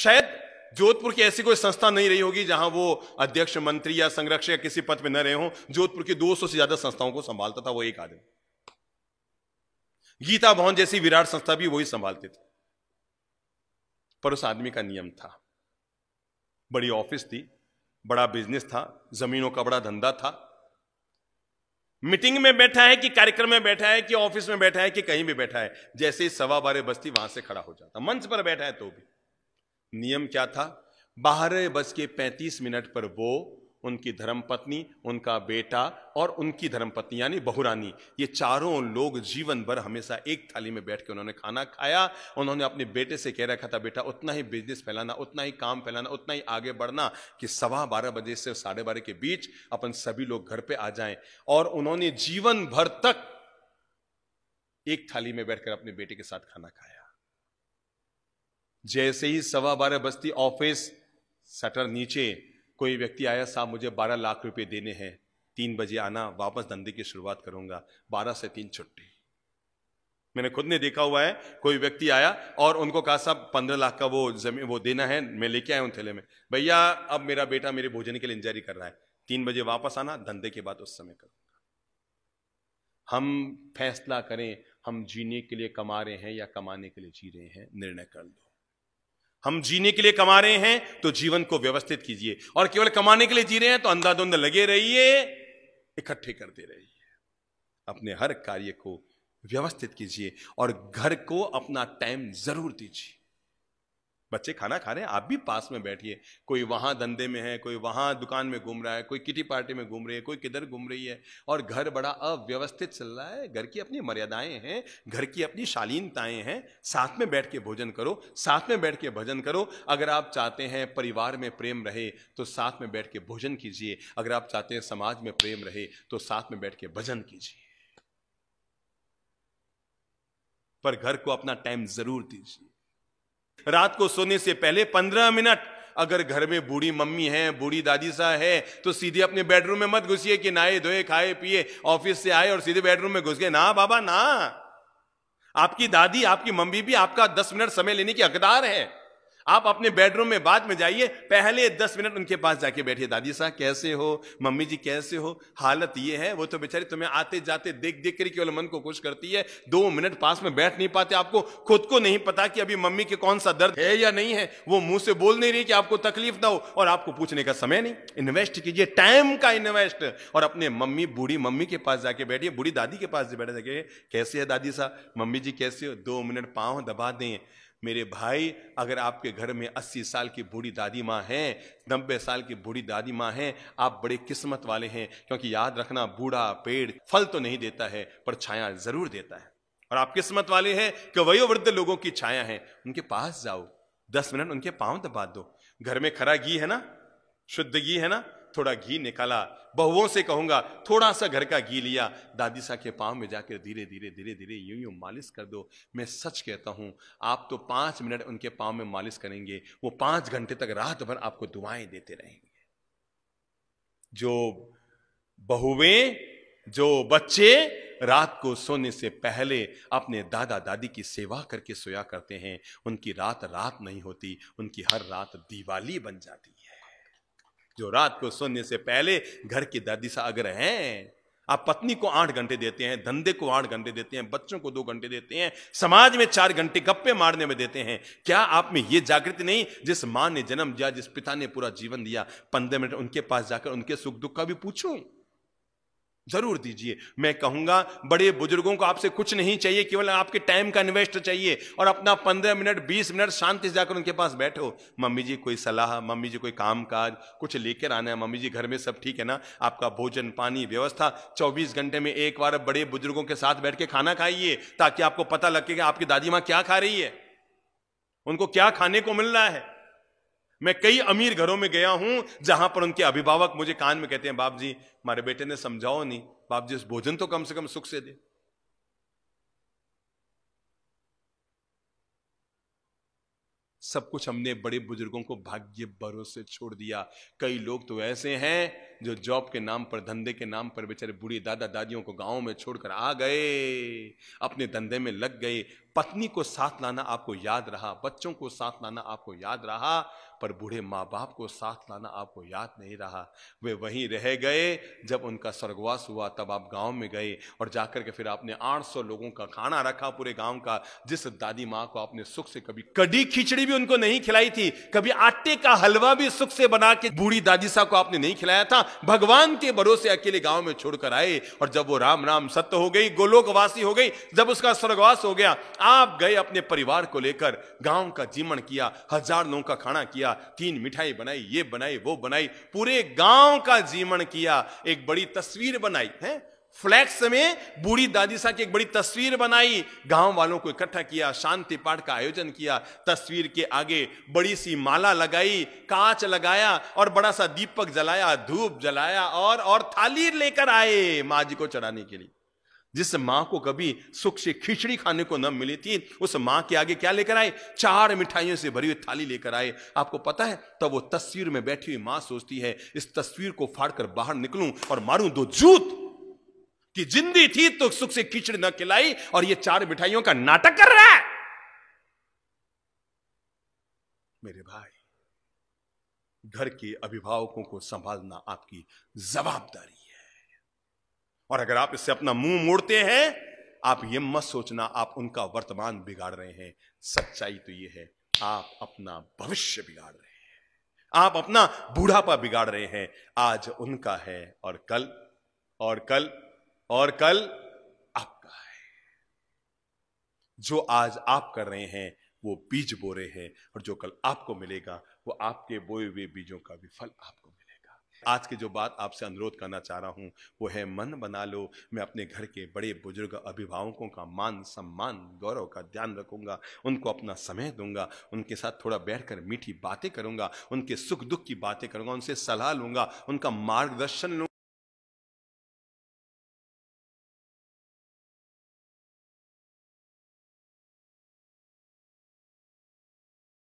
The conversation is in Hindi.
शायद जोधपुर की ऐसी कोई संस्था नहीं रही होगी जहां वो अध्यक्ष मंत्री या संरक्षक या किसी पद पर न रहे हों जोधपुर की 200 से ज्यादा संस्थाओं को संभालता था वो एक आदमी गीता भवन जैसी विराट संस्था भी वही संभालते थे पर उस आदमी का नियम था बड़ी ऑफिस थी बड़ा बिजनेस था जमीनों का बड़ा धंधा था मीटिंग में बैठा है कि कार्यक्रम में बैठा है कि ऑफिस में बैठा है कि कहीं भी बैठा है जैसे सवा बारह बस्ती वहां से खड़ा हो जाता मंच पर बैठा है तो भी नियम क्या था बारह बज के पैंतीस मिनट पर वो उनकी धर्मपत्नी उनका बेटा और उनकी धर्मपत्नी यानी बहुरानी ये चारों लोग जीवन भर हमेशा एक थाली में बैठ के उन्होंने खाना खाया उन्होंने अपने बेटे से कह रखा था बेटा उतना ही बिजनेस फैलाना उतना ही काम फैलाना उतना ही आगे बढ़ना कि सवा बारह बजे से साढ़े बारह के बीच अपन सभी लोग घर पर आ जाएं और उन्होंने जीवन भर तक एक थाली में बैठकर अपने बेटे के साथ खाना खाया जैसे ही सवा बारह बस्ती ऑफिस शटर नीचे कोई व्यक्ति आया साहब मुझे बारह लाख रुपए देने हैं तीन बजे आना वापस धंधे की शुरुआत करूंगा बारह से तीन छुट्टी मैंने खुद ने देखा हुआ है कोई व्यक्ति आया और उनको कहा साहब पंद्रह लाख का वो जमीन वो देना है मैं लेके आया हूँ थैले में भैया अब मेरा बेटा मेरे भोजन के लिए इंजारी कर रहा है तीन बजे वापस आना धंधे के बाद उस समय करूँगा हम फैसला करें हम जीने के लिए कमा रहे हैं या कमाने के लिए जी रहे हैं निर्णय कर लो हम जीने के लिए कमा रहे हैं तो जीवन को व्यवस्थित कीजिए और केवल कमाने के लिए जी रहे हैं तो अंधाधुंध लगे रहिए इकट्ठे करते रहिए अपने हर कार्य को व्यवस्थित कीजिए और घर को अपना टाइम जरूर दीजिए बच्चे खाना खा रहे हैं आप भी पास में बैठिए कोई वहाँ धंधे में है कोई वहाँ दुकान में घूम रहा है कोई किटी पार्टी में घूम रही है कोई किधर घूम रही है और घर बड़ा अव्यवस्थित चल रहा है घर की अपनी मर्यादाएं हैं घर की अपनी शालीनताएं हैं साथ में बैठ के भोजन करो साथ में बैठ के भजन करो अगर आप चाहते हैं परिवार में प्रेम रहे तो साथ में बैठ के भोजन कीजिए अगर आप चाहते हैं समाज में प्रेम रहे तो साथ में बैठ के भजन कीजिए पर घर को अपना टाइम जरूर दीजिए रात को सोने से पहले पंद्रह मिनट अगर घर में बूढ़ी मम्मी है बूढ़ी दादी सा है तो सीधे अपने बेडरूम में मत घुसिए कि नहाए धोए खाए पिए ऑफिस से आए और सीधे बेडरूम में घुस गए ना बाबा ना आपकी दादी आपकी मम्मी भी आपका दस मिनट समय लेने की हकदार है आप अपने बेडरूम में बाद में जाइए पहले दस मिनट उनके पास जाके बैठिए दादी साहब कैसे हो मम्मी जी कैसे हो हालत ये है वो तो बेचारी तुम्हें आते जाते देख देख कर केवल मन को खुश करती है दो मिनट पास में बैठ नहीं पाते आपको खुद को नहीं पता कि अभी मम्मी के कौन सा दर्द है या नहीं है वो मुंह से बोल नहीं रही कि आपको तकलीफ ना हो और आपको पूछने का समय नहीं इन्वेस्ट कीजिए टाइम का इन्वेस्ट और अपने मम्मी बूढ़ी मम्मी के पास जाके बैठिए बूढ़ी दादी के पास बैठे जाके कैसे है दादी साहब मम्मी जी कैसे हो दो मिनट पाँव दबा दें मेरे भाई अगर आपके घर में 80 साल की बूढ़ी दादी माँ हैं नब्बे साल की बूढ़ी दादी माँ हैं आप बड़े किस्मत वाले हैं क्योंकि याद रखना बूढ़ा पेड़ फल तो नहीं देता है पर छाया जरूर देता है और आप किस्मत वाले हैं कि वयोवृद्ध लोगों की छाया है उनके पास जाओ दस मिनट उनके पाँव दबा दो घर में खरा घी है ना शुद्ध घी है ना थोड़ा घी निकाला बहुओं से कहूंगा थोड़ा सा घर का घी लिया दादी सा के पाँव में जाकर धीरे धीरे धीरे धीरे यूं यूं मालिश कर दो मैं सच कहता हूँ आप तो पाँच मिनट उनके पाँव में मालिश करेंगे वो पाँच घंटे तक रात भर आपको दुआएं देते रहेंगे जो बहुएं जो बच्चे रात को सोने से पहले अपने दादा दादी की सेवा करके सोया करते हैं उनकी रात रात नहीं होती उनकी हर रात दिवाली बन जाती है जो रात को सोने से पहले घर की दादी सागर हैं आप पत्नी को आठ घंटे देते हैं धंधे को आठ घंटे देते हैं बच्चों को दो घंटे देते हैं समाज में चार घंटे गप्पे मारने में देते हैं क्या आप में ये जागृति नहीं जिस माँ ने जन्म दिया जिस पिता ने पूरा जीवन दिया पंद्रह मिनट उनके पास जाकर उनके सुख दुख का भी पूछो जरूर दीजिए मैं कहूंगा बड़े बुजुर्गों को आपसे कुछ नहीं चाहिए केवल आपके टाइम का इन्वेस्ट चाहिए और अपना पंद्रह मिनट बीस मिनट शांति से जाकर उनके पास बैठो मम्मी जी कोई सलाह मम्मी जी कोई काम काज कुछ लेकर आना है मम्मी जी घर में सब ठीक है ना आपका भोजन पानी व्यवस्था चौबीस घंटे में एक बार बड़े बुजुर्गों के साथ बैठ के खाना खाइए ताकि आपको पता लगेगा आपकी दादी माँ क्या खा रही है उनको क्या खाने को मिल रहा है मैं कई अमीर घरों में गया हूं जहां पर उनके अभिभावक मुझे कान में कहते हैं बाप जी हमारे बेटे ने समझाओ नहीं बाप जी भोजन तो कम से कम सुख से दे सब कुछ हमने बड़े बुजुर्गों को भाग्य भरोसे छोड़ दिया कई लोग तो ऐसे हैं जो जॉब के नाम पर धंधे के नाम पर बेचारे बूढ़ी दादा दादियों को गांव में छोड़कर आ गए अपने धंधे में लग गए पत्नी को साथ लाना आपको याद रहा बच्चों को साथ लाना आपको याद रहा पर बूढ़े माँ बाप को साथ लाना आपको याद नहीं रहा वे वहीं रह गए जब उनका स्वर्गवास हुआ तब आप गांव में गए और जाकर के फिर आपने 800 लोगों का खाना रखा पूरे गांव का जिस दादी माँ को आपने सुख से कभी कड़ी खिचड़ी भी उनको नहीं खिलाई थी कभी आटे का हलवा भी सुख से बना के बूढ़ी दादी साहब को आपने नहीं खिलाया था भगवान के भरोसे अकेले गांव में छोड़कर आए और जब वो राम राम सत्य हो गई गोलोकवासी हो गई जब उसका स्वर्गवास हो गया आप गए अपने परिवार को लेकर गांव का जीवन किया हजार लोगों का खाना किया तीन मिठाई बनाई ये बनाई वो बनाई पूरे गांव का जीवन किया एक बड़ी तस्वीर बनाई है फ्लैक्स में बूढ़ी दादी साहब की एक बड़ी तस्वीर बनाई गांव वालों को इकट्ठा किया शांति पाठ का आयोजन किया तस्वीर के आगे बड़ी सी माला लगाई कांच लगाया और बड़ा सा दीपक जलाया धूप जलाया और और थाली लेकर आए माँ जी को चढ़ाने के लिए जिस माँ को कभी सुख से खिचड़ी खाने को न मिली थी उस माँ के आगे क्या लेकर आए चार मिठाइयों से भरी हुई थाली लेकर आए आपको पता है तब वो तस्वीर में बैठी हुई माँ सोचती है इस तस्वीर को फाड़कर बाहर निकलूं और मारूं दो जूत कि जिंदी थी तो सुख से खिचड़ी न खिलाई और ये चार मिठाइयों का नाटक कर रहा है मेरे भाई घर के अभिभावकों को संभालना आपकी जवाबदारी है और अगर आप इससे अपना मुंह मोड़ते हैं आप ये मत सोचना आप उनका वर्तमान बिगाड़ रहे हैं सच्चाई तो ये है आप अपना भविष्य बिगाड़ रहे हैं आप अपना बूढ़ापा बिगाड़ रहे हैं आज उनका है और कल और कल और कल आपका है जो आज आप कर रहे हैं वो बीज बो रहे हैं और जो कल आपको मिलेगा वो आपके बोए हुए बीजों का भी फल आपको मिलेगा आज की जो बात आपसे अनुरोध करना चाह रहा हूं वो है मन बना लो मैं अपने घर के बड़े बुजुर्ग अभिभावकों का मान सम्मान गौरव का ध्यान रखूंगा उनको अपना समय दूंगा उनके साथ थोड़ा बैठकर मीठी बातें करूंगा उनके सुख दुख की बातें करूंगा उनसे सलाह लूंगा उनका मार्गदर्शन लूंगा